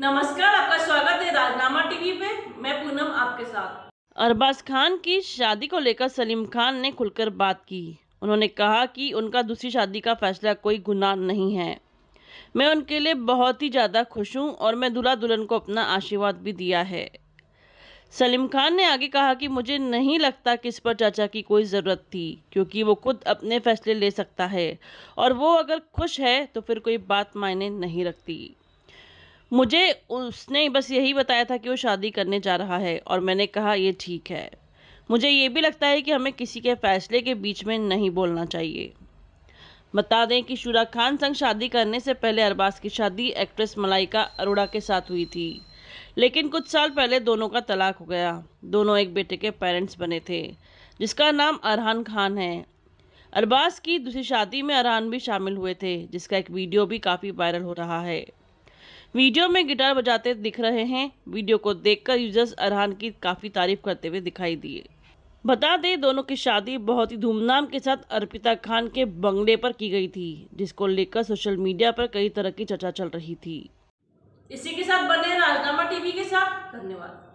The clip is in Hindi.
नमस्कार आपका स्वागत है राजनामा टीवी पे मैं पूनम आपके साथ अरबाज खान की शादी को लेकर सलीम खान ने खुलकर बात की उन्होंने कहा कि उनका दूसरी शादी का फैसला कोई गुनाह नहीं है मैं उनके लिए बहुत ही ज़्यादा खुश हूँ और मैं दूल्हा दुल्हन को अपना आशीर्वाद भी दिया है सलीम खान ने आगे कहा कि मुझे नहीं लगता कि इस पर चर्चा की कोई ज़रूरत थी क्योंकि वो खुद अपने फैसले ले सकता है और वो अगर खुश है तो फिर कोई बात मायने नहीं रखती मुझे उसने बस यही बताया था कि वो शादी करने जा रहा है और मैंने कहा ये ठीक है मुझे ये भी लगता है कि हमें किसी के फैसले के बीच में नहीं बोलना चाहिए बता दें कि शुरा खान संग शादी करने से पहले अरबाज की शादी एक्ट्रेस मलाइका अरोड़ा के साथ हुई थी लेकिन कुछ साल पहले दोनों का तलाक हो गया दोनों एक बेटे के पेरेंट्स बने थे जिसका नाम अरहान खान है अरबाज की दूसरी शादी में अरहान भी शामिल हुए थे जिसका एक वीडियो भी काफ़ी वायरल हो रहा है वीडियो में गिटार बजाते दिख रहे हैं वीडियो को देखकर यूजर्स अरहान की काफ़ी तारीफ करते हुए दिखाई दिए बता दें दोनों की शादी बहुत ही धूमधाम के साथ अर्पिता खान के बंगले पर की गई थी जिसको लेकर सोशल मीडिया पर कई तरह की चर्चा चल रही थी इसी के साथ बने राजनामा टीवी के साथ धन्यवाद